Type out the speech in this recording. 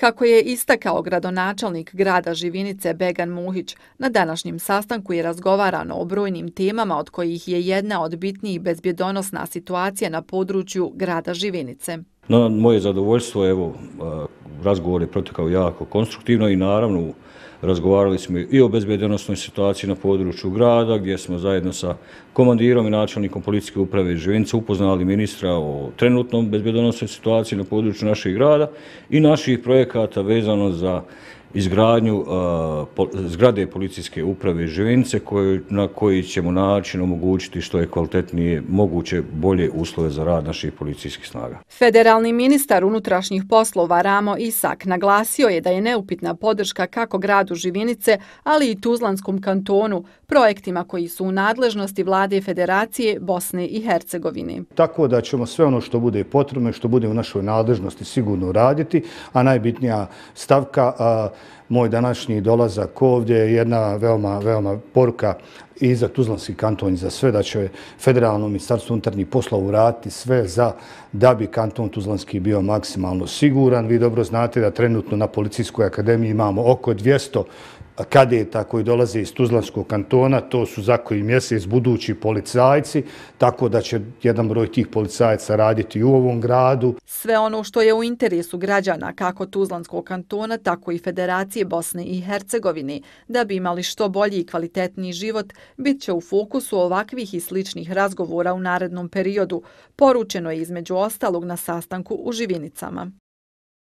Kako je istakao gradonačelnik grada Živinice Began Muhić, na današnjem sastanku je razgovarano o brojnim temama od kojih je jedna od bitnijih bezbjedonosna situacija na području grada Živinice. Moje zadovoljstvo, evo, razgovor je protekao jako konstruktivno i naravno razgovarali smo i o bezbedenostnoj situaciji na području grada gdje smo zajedno sa komandirom i načelnikom policijske uprave Živinca upoznali ministra o trenutnom bezbedenostnoj situaciji na području našeg grada i naših projekata vezano za izgradnju zgrade policijske uprave Živince na koji ćemo način omogućiti što je kvalitetnije moguće bolje uslove za rad naših policijskih snaga. Federalni ministar unutrašnjih poslova Ramo Isak naglasio je da je neupitna podrška kako gradu Živinice, ali i Tuzlanskom kantonu, projektima koji su u nadležnosti vlade Federacije Bosne i Hercegovine. Tako da ćemo sve ono što bude potrebno i što bude u našoj nadležnosti sigurno raditi, a najbitnija stavka je moj današnji dolazak ovdje je jedna veoma, veoma poruka i za Tuzlanski kanton i za sve da će Federalno ministarstvo unutarnjih poslova urati sve za da bi kanton Tuzlanski bio maksimalno siguran. Vi dobro znate da trenutno na Policijskoj akademiji imamo oko 200 kadeta koji dolaze iz Tuzlanskog kantona, to su za koji mjesec budući policajci, tako da će jedan broj tih policajca raditi u ovom gradu. Sve ono što je u interesu građana, kako Tuzlanskog kantona, tako i Federacije Bosne i Hercegovine, da bi imali što bolji i kvalitetniji život, bit će u fokusu ovakvih i sličnih razgovora u narednom periodu, poručeno je između ostalog na sastanku u Živinicama.